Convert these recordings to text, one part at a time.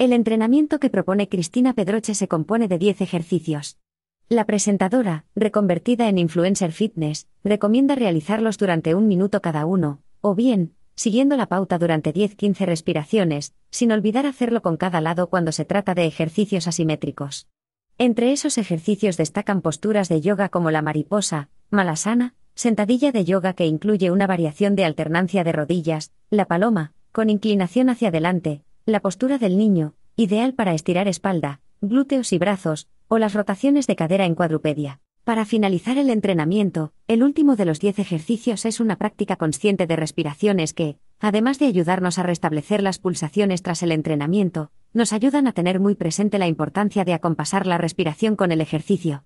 El entrenamiento que propone Cristina Pedroche se compone de 10 ejercicios. La presentadora, reconvertida en influencer fitness, recomienda realizarlos durante un minuto cada uno, o bien, siguiendo la pauta durante 10-15 respiraciones, sin olvidar hacerlo con cada lado cuando se trata de ejercicios asimétricos. Entre esos ejercicios destacan posturas de yoga como la mariposa, malasana, sentadilla de yoga que incluye una variación de alternancia de rodillas, la paloma, con inclinación hacia adelante, la postura del niño, ideal para estirar espalda, glúteos y brazos, o las rotaciones de cadera en cuadrupedia. Para finalizar el entrenamiento, el último de los 10 ejercicios es una práctica consciente de respiraciones que, además de ayudarnos a restablecer las pulsaciones tras el entrenamiento, nos ayudan a tener muy presente la importancia de acompasar la respiración con el ejercicio.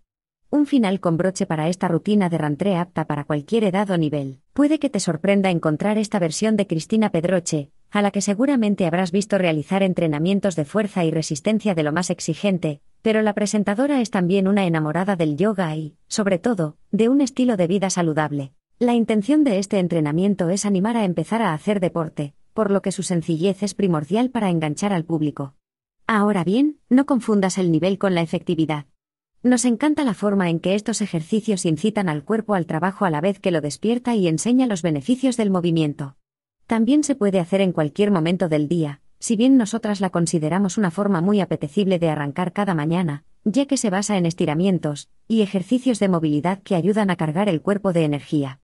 Un final con broche para esta rutina de rantré apta para cualquier edad o nivel. Puede que te sorprenda encontrar esta versión de Cristina Pedroche, a la que seguramente habrás visto realizar entrenamientos de fuerza y resistencia de lo más exigente, pero la presentadora es también una enamorada del yoga y, sobre todo, de un estilo de vida saludable. La intención de este entrenamiento es animar a empezar a hacer deporte, por lo que su sencillez es primordial para enganchar al público. Ahora bien, no confundas el nivel con la efectividad. Nos encanta la forma en que estos ejercicios incitan al cuerpo al trabajo a la vez que lo despierta y enseña los beneficios del movimiento. También se puede hacer en cualquier momento del día, si bien nosotras la consideramos una forma muy apetecible de arrancar cada mañana, ya que se basa en estiramientos y ejercicios de movilidad que ayudan a cargar el cuerpo de energía.